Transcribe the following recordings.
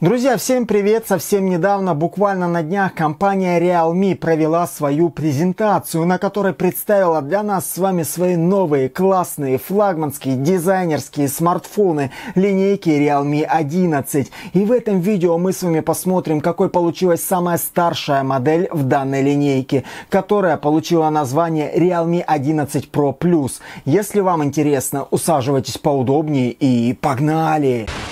Друзья, всем привет! Совсем недавно, буквально на днях, компания Realme провела свою презентацию, на которой представила для нас с вами свои новые классные флагманские дизайнерские смартфоны линейки Realme 11. И в этом видео мы с вами посмотрим, какой получилась самая старшая модель в данной линейке, которая получила название Realme 11 Pro Plus. Если вам интересно, усаживайтесь поудобнее и погнали! Погнали!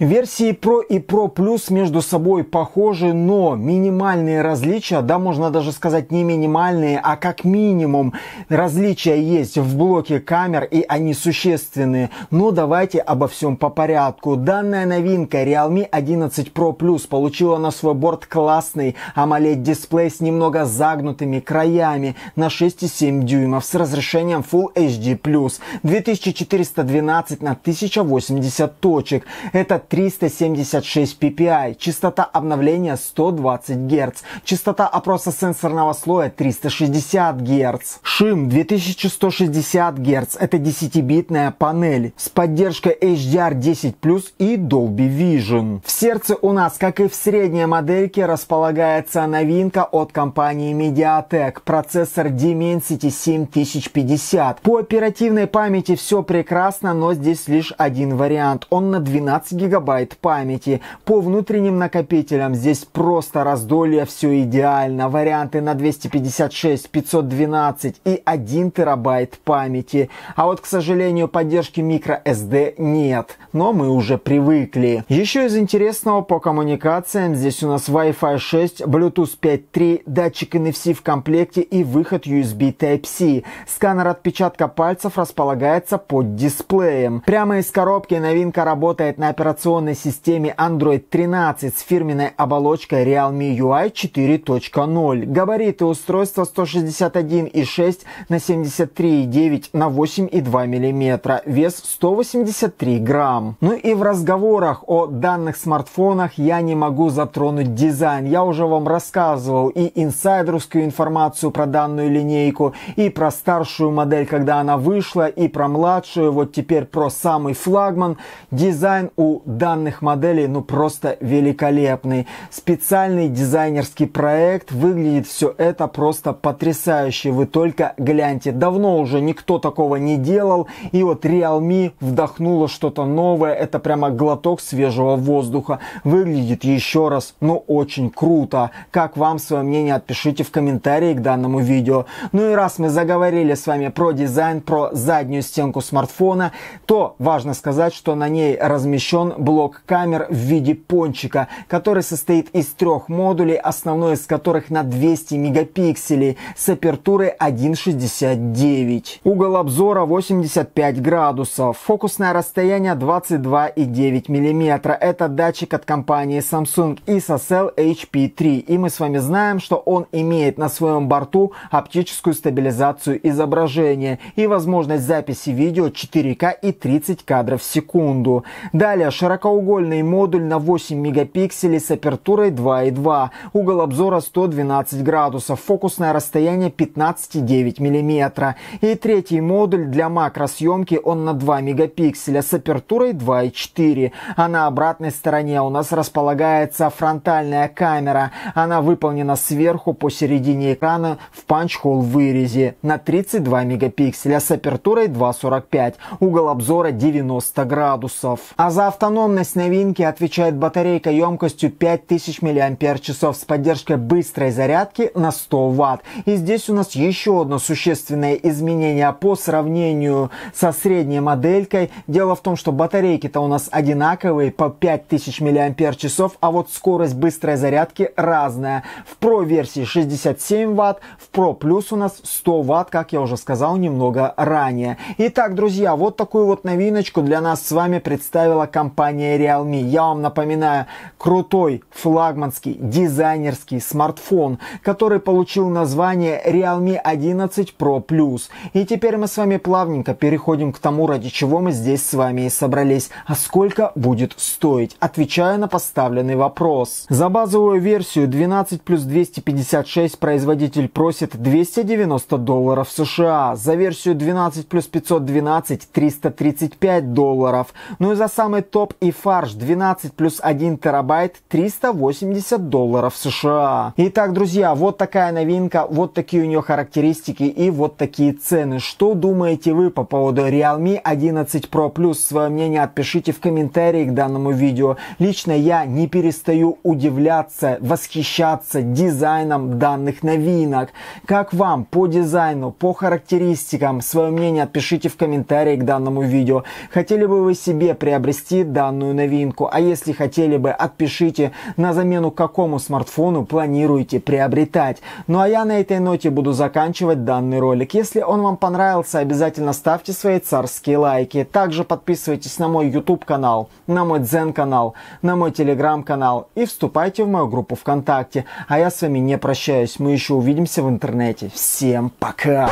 Версии Pro и Pro Plus между собой похожи, но минимальные различия, да, можно даже сказать не минимальные, а как минимум различия есть в блоке камер и они существенные. Но давайте обо всем по порядку. Данная новинка Realme 11 Pro Plus получила на свой борт классный AMOLED дисплей с немного загнутыми краями на 6,7 дюймов с разрешением Full HD+, 2412 на 1080 точек. Этот 376 ppi, частота обновления 120 Гц, частота опроса сенсорного слоя 360 Гц, шим 2160 Гц, это 10-битная панель с поддержкой HDR10+, и Dolby Vision. В сердце у нас, как и в средней модельке, располагается новинка от компании Mediatek, процессор Dimensity 7050. По оперативной памяти все прекрасно, но здесь лишь один вариант. Он на 12 гигабайт гигабайт памяти. По внутренним накопителям здесь просто раздолье, все идеально. Варианты на 256, 512 и 1 терабайт памяти. А вот, к сожалению, поддержки microSD нет, но мы уже привыкли. Еще из интересного по коммуникациям здесь у нас Wi-Fi 6, Bluetooth 5.3, датчик NFC в комплекте и выход USB Type-C. Сканер отпечатка пальцев располагается под дисплеем. Прямо из коробки новинка работает на операционном операционной системе Android 13 с фирменной оболочкой Realme UI 4.0. Габариты устройства 161,6 на 73,9 на 8,2 мм. Вес 183 грамм. Ну и в разговорах о данных смартфонах я не могу затронуть дизайн. Я уже вам рассказывал и инсайдерскую информацию про данную линейку, и про старшую модель, когда она вышла, и про младшую, вот теперь про самый флагман. Дизайн у данных моделей ну просто великолепный. Специальный дизайнерский проект, выглядит все это просто потрясающе. Вы только гляньте, давно уже никто такого не делал, и вот Realme вдохнула что-то новое, это прямо глоток свежего воздуха. Выглядит еще раз, ну очень круто. Как вам свое мнение, отпишите в комментарии к данному видео. Ну и раз мы заговорили с вами про дизайн, про заднюю стенку смартфона, то важно сказать, что на ней размещен блок камер в виде пончика, который состоит из трех модулей, основной из которых на 200 мегапикселей с апертурой 1.69. Угол обзора 85 градусов. Фокусное расстояние 22,9 мм. Это датчик от компании Samsung ISOCELL HP3. И мы с вами знаем, что он имеет на своем борту оптическую стабилизацию изображения и возможность записи видео 4К и 30 кадров в секунду. Далее широко Широкоугольный модуль на 8 мегапикселей с апертурой 2.2, угол обзора 112 градусов, фокусное расстояние 15,9 мм. И третий модуль для макросъемки он на 2 мегапикселя с апертурой 2.4. А на обратной стороне у нас располагается фронтальная камера. Она выполнена сверху посередине экрана в панч-холл вырезе на 32 мегапикселя с апертурой 2.45, угол обзора 90 градусов. А за автономным автономность новинки отвечает батарейка емкостью 5000 мАч с поддержкой быстрой зарядки на 100 Вт. И здесь у нас еще одно существенное изменение по сравнению со средней моделькой. Дело в том, что батарейки-то у нас одинаковые по 5000 мАч, а вот скорость быстрой зарядки разная. В Pro версии 67 Вт, в Pro Plus у нас 100 Вт, как я уже сказал немного ранее. Итак, друзья, вот такую вот новиночку для нас с вами представила компания компания Realme. Я вам напоминаю, крутой флагманский дизайнерский смартфон, который получил название Realme 11 Pro Plus. И теперь мы с вами плавненько переходим к тому, ради чего мы здесь с вами и собрались. А сколько будет стоить? Отвечаю на поставленный вопрос. За базовую версию 12 плюс 256 производитель просит 290 долларов США. За версию 12 плюс 512 335 долларов. Ну и за самый топ и фарш 12 плюс 1 терабайт 380 долларов США. Итак, друзья, вот такая новинка, вот такие у нее характеристики и вот такие цены. Что думаете вы по поводу Realme 11 Pro Plus? Свое мнение отпишите в комментарии к данному видео. Лично я не перестаю удивляться, восхищаться дизайном данных новинок. Как вам по дизайну, по характеристикам? Свое мнение отпишите в комментарии к данному видео. Хотели бы вы себе приобрести данный данную новинку. А если хотели бы, отпишите, на замену какому смартфону планируете приобретать. Ну а я на этой ноте буду заканчивать данный ролик. Если он вам понравился, обязательно ставьте свои царские лайки. Также подписывайтесь на мой YouTube канал, на мой Дзен канал, на мой Telegram канал и вступайте в мою группу ВКонтакте. А я с вами не прощаюсь, мы еще увидимся в интернете. Всем пока!